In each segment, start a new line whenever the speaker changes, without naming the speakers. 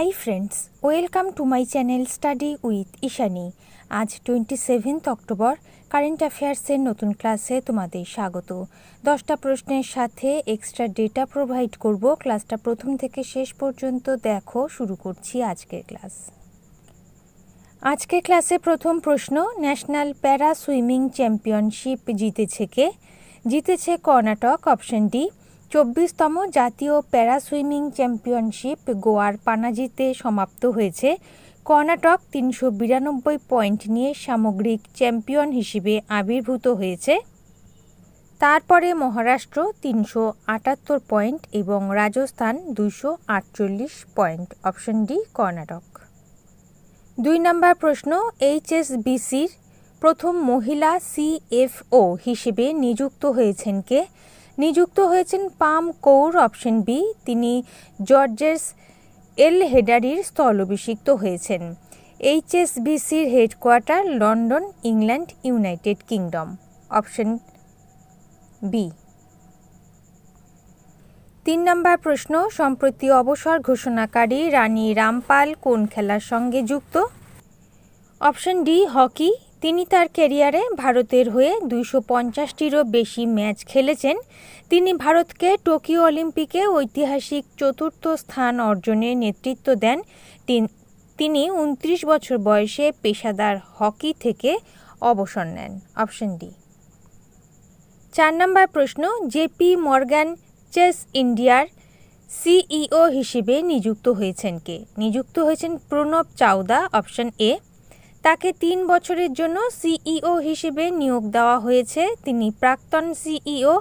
high friends welcome to my channel study with Ishani আজ twenty seventh October current অ্যাফেয়ার্সের নতুন ক্লাসে তোমাদের স্বাগত দশটা প্রশ্নের সাথে এক্সট্রা ডেটা প্রোভাইড করব ক্লাসটা প্রথম থেকে শেষ পর্যন্ত দেখো শুরু করছি আজকের ক্লাস আজকের ক্লাসে প্রথম প্রশ্ন ন্যাশনাল প্যারা সুইমিং চ্যাম্পিয়নশিপ জিতেছে কে জিতেছে কর্ণাটক অপশন ডি চব্বিশতম জাতীয় প্যারা সুইমিং চ্যাম্পিয়নশিপ গোয়ার পানাজিতে সমাপ্ত হয়েছে কর্ণাটক তিনশো বিরানব্বই পয়েন্ট নিয়ে সামগ্রিক চ্যাম্পিয়ন হিসেবে আবির্ভূত হয়েছে তারপরে মহারাষ্ট্র তিনশো আটাত্তর পয়েন্ট এবং রাজস্থান দুইশো আটচল্লিশ পয়েন্ট অপশন ডি কর্ণাটক দুই নম্বর প্রশ্ন এইচএসবিসির প্রথম মহিলা সিএফও হিসেবে নিযুক্ত হয়েছেন কে নিযুক্ত হয়েছেন পাম কৌর অপশন বি তিনি জর্জেস এল হেডারির স্থলভিষিক্ত হয়েছেন এইচএসবিসির headquarter London England United Kingdom option B তিন নম্বর প্রশ্ন সম্প্রতি অবসর ঘোষণাকারী রানী রামপাল কোন খেলার সঙ্গে যুক্ত অপশন ডি হকি তিনি তার ক্যারিয়ারে ভারতের হয়ে দুইশো পঞ্চাশটিরও বেশি ম্যাচ খেলেছেন তিনি ভারতকে টোকিও অলিম্পিকে ঐতিহাসিক চতুর্থ স্থান অর্জনে নেতৃত্ব দেন তিনি উনত্রিশ বছর বয়সে পেশাদার হকি থেকে অবসর নেন অপশন ডি চার নম্বর প্রশ্ন জেপি মর্গ্যান চেস ইন্ডিয়ার সিইও হিসেবে নিযুক্ত হয়েছেন কে নিযুক্ত হয়েছেন প্রণব চাওদা অপশন এ তাকে তিন বছরের জন্য সিইও হিসেবে নিয়োগ দেওয়া হয়েছে তিনি প্রাক্তন সিইও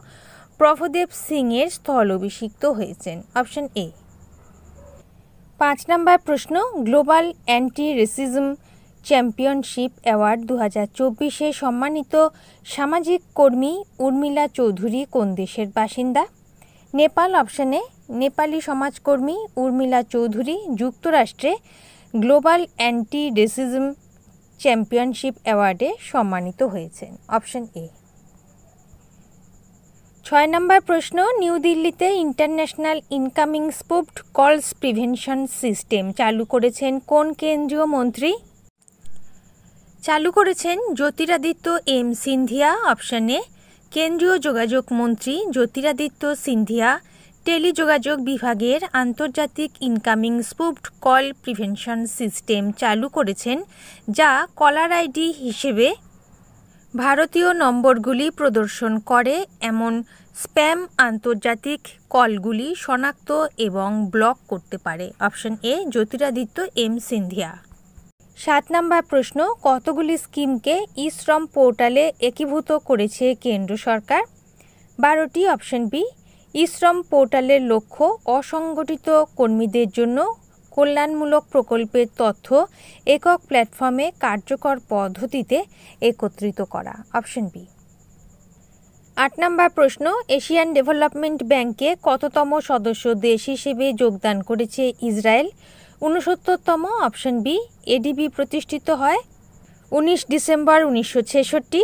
প্রভদেব সিংয়ের অভিষিক্ত হয়েছেন অপশন এ পাঁচ নম্বর প্রশ্ন global anti racism championship award দু হাজার চব্বিশে সম্মানিত সামাজিক কর্মী উর্মিলা চৌধুরী কোন দেশের বাসিন্দা নেপাল অপশানে নেপালি সমাজকর্মী উর্মিলা চৌধুরী যুক্তরাষ্ট্রে গ্লোবাল অ্যান্টি রেসিজম চ্যাম্পিয়নশিপ অ্যাওয়ার্ডে সম্মানিত হয়েছেন অপশন এ ছয় নম্বর প্রশ্ন নিউ দিল্লিতে ইন্টারন্যাশনাল ইনকামিং স্পুপড কলস প্রিভেনশন সিস্টেম চালু করেছেন কোন কেন্দ্রীয় মন্ত্রী চালু করেছেন জ্যোতিরাদিত্য এম সিন্ধিয়া অপশানে কেন্দ্রীয় যোগাযোগ মন্ত্রী জ্যোতিরাদিত্য সিন্ধিয়া টেলিযোগাযোগ বিভাগের আন্তর্জাতিক incoming spoofed call prevention system চালু করেছেন যা কলার আইডি হিসেবে ভারতীয় নম্বরগুলি প্রদর্শন করে এমন স্প্যাম আন্তর্জাতিক কলগুলি শনাক্ত এবং ব্লক করতে পারে option A Jyotiraditya M Scindia সাত নম্বর প্রশ্ন কতগুলি স্কিমকে ই শ্রম পোর্টালে একীভূত করেছে কেন্দ্র সরকার বারোটি অপশন বি ইশ্রম পোর্টালের লক্ষ্য অসংগঠিত কর্মীদের জন্য কল্যাণমূলক প্রকল্পের তথ্য একক প্ল্যাটফর্মে কার্যকর পদ্ধতিতে একত্রিত করা অপশন বি আট নম্বর প্রশ্ন এশিয়ান ডেভেলপমেন্ট ব্যাংকে কততম সদস্য দেশ হিসেবে যোগদান করেছে ইসরায়েল উনসত্তরতম অপশন বি এডিবি প্রতিষ্ঠিত হয় উনিশ ডিসেম্বর উনিশশো ছেষট্টি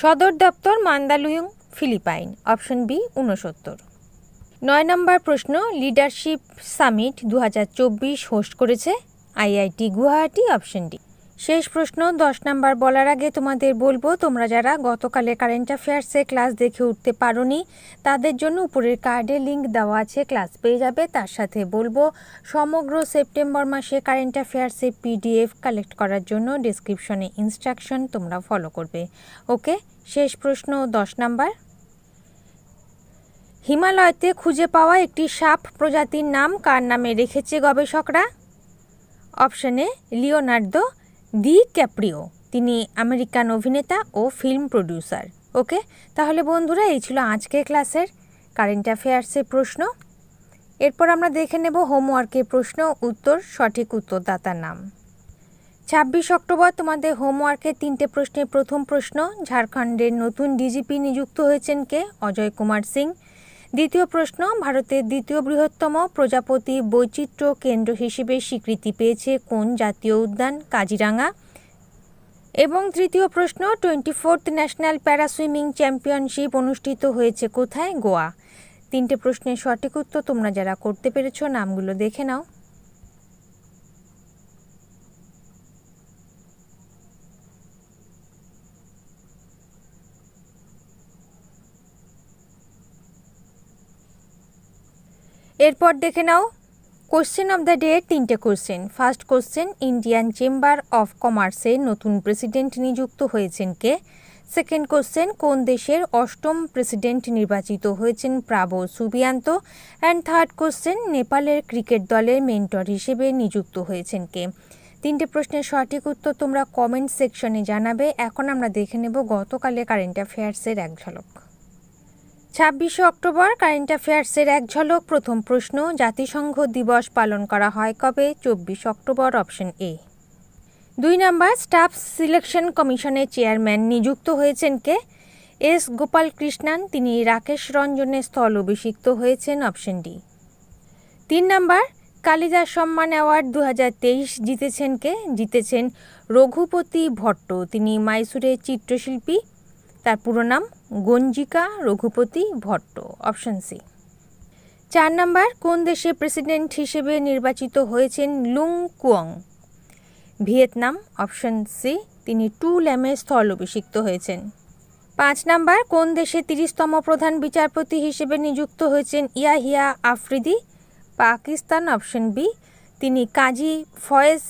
সদর দপ্তর মান্দালুয়ং ফিলিপাইন অপশন বি উনসত্তর নয় নম্বর প্রশ্ন লিডারশিপ সামিট দু চব্বিশ হোস্ট করেছে আইআইটি গুয়াহাটি অপশন ডি শেষ প্রশ্ন দশ নম্বর বলার আগে তোমাদের বলবো তোমরা যারা গতকালে কারেন্ট অ্যাফেয়ার্সে ক্লাস দেখে উঠতে পারোনি তাদের জন্য উপরের কার্ডে লিঙ্ক দেওয়া আছে ক্লাস পেয়ে যাবে তার সাথে বলবো সমগ্র সেপ্টেম্বর মাসে কারেন্ট অ্যাফেয়ার্সে পিডিএফ কালেক্ট করার জন্য ডিসক্রিপশনে ইনস্ট্রাকশন তোমরা ফলো করবে ওকে শেষ প্রশ্ন দশ নম্বর হিমালয়তে খুঁজে পাওয়া একটি সাপ প্রজাতির নাম কার নামে রেখেছে গবেষকরা অপশানে লিওনার্দো দি ক্যাপ্রিও তিনি আমেরিকান অভিনেতা ও ফিল্ম প্রডিউসার ওকে তাহলে বন্ধুরা এই ছিল আজকের ক্লাসের কারেন্ট অ্যাফেয়ার্সের প্রশ্ন এরপর আমরা দেখে নেব হোমওয়ার্কের প্রশ্ন উত্তর সঠিক উত্তরদাতার নাম ছাব্বিশ অক্টোবর তোমাদের হোমওয়ার্কের তিনটে প্রশ্নের প্রথম প্রশ্ন ঝাড়খণ্ডের নতুন ডিজিপি নিযুক্ত হয়েছেন কে অজয় কুমার সিং দ্বিতীয় প্রশ্ন ভারতের দ্বিতীয় বৃহত্তম প্রজাপতি বৈচিত্র্য কেন্দ্র হিসেবে স্বীকৃতি পেয়েছে কোন জাতীয় উদ্যান কাজিরাঙ্গা এবং তৃতীয় প্রশ্ন twenty fourth national para swimming championship অনুষ্ঠিত হয়েছে কোথায় গোয়া তিনটে প্রশ্নের সঠিক উত্তর তোমরা যারা করতে পেরেছ নামগুলো দেখে নাও এরপর দেখে নাও কোশ্চেন অব দ্য ডে তিনটে question first question Indian chamber of কমার্সে নতুন প্রেসিডেন্ট নিযুক্ত হয়েছেন কে সেকেন্ড কোশ্চেন কোন দেশের অষ্টম প্রেসিডেন্ট নির্বাচিত হয়েছেন Prabowo Subianto and third question নেপালের ক্রিকেট দলের মেন্টর হিসেবে নিযুক্ত হয়েছেন কে তিনটে প্রশ্নের সঠিক উত্তর তোমরা কমেন্ট সেকশনে জানাবে এখন আমরা দেখে নেব গতকালে কারেন্ট অ্যাফেয়ার্সের এক ঝলক ছাব্বিশে অক্টোবর কারেন্ট অ্যাফেয়ার্সের এক ঝলক প্রথম প্রশ্ন জাতিসংঘ দিবস পালন করা হয় কবে চব্বিশ অক্টোবর অপশন এ দুই নম্বর স্টাফ সিলেকশন কমিশনের চেয়ারম্যান নিযুক্ত হয়েছেন কে এস গোপাল কৃষ্ণান তিনি রাকেশ রঞ্জনের স্থল অভিষিক্ত হয়েছেন অপশন ডি তিন নম্বর কালিদাস সম্মান অ্যাওয়ার্ড দু জিতেছেন কে জিতেছেন রঘুপতি ভট্ট তিনি মাইসুরের চিত্রশিল্পী তার পুরো নাম গঞ্জিকা রঘুপতি ভট্ট অপশন সি চার নাম্বার কোন দেশে প্রেসিডেন্ট হিসেবে নির্বাচিত হয়েছেন Luong Cuong Vietnam option C তিনি টু ল্যামে অভিষিক্ত হয়েছেন পাঁচ নম্বর কোন দেশে তিরিশতম প্রধান বিচারপতি হিসেবে নিযুক্ত হয়েছেন ইয়াহিয়া আফ্রিদি পাকিস্তান অপশন বি তিনি কাজী ফয়েজ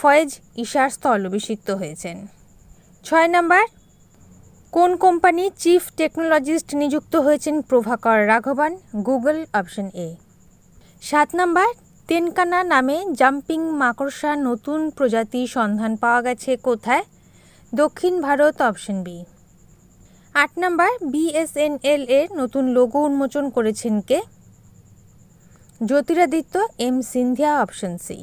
ফয়েজ ইশার স্থল অভিষিক্ত হয়েছেন ছয় নম্বর কোন কোম্পানি চিফ টেকনোলজিস্ট নিযুক্ত হয়েছেন Prabhakar Raghavan Google option A সাত নাম্বার তেনকানা নামে জাম্পিং মাকড়সা নতুন প্রজাতি সন্ধান পাওয়া গেছে কোথায় দক্ষিণ ভারত অপশন বি আট নাম্বার বিএসএনএল এর নতুন লোগো উন্মোচন করেছেন কে Jyotiraditya M Scindia option C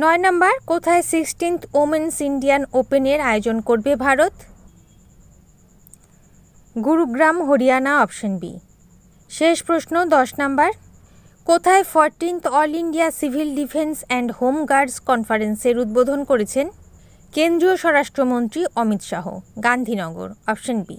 নয় নাম্বার কোথায় সিক্সটিন্থ ওমেন্স ইন্ডিয়ান ওপেনের আয়োজন করবে ভারত গুরুগ্রাম হরিয়ানা অপশন বি শেষ প্রশ্ন দশ নাম্বার কোথায় fourteenth all India civil defence and home guards কনফারেন্সের উদ্বোধন করেছেন কেন্দ্রীয় স্বরাষ্ট্রমন্ত্রী অমিত শাহ গান্ধীনগর অপশন বি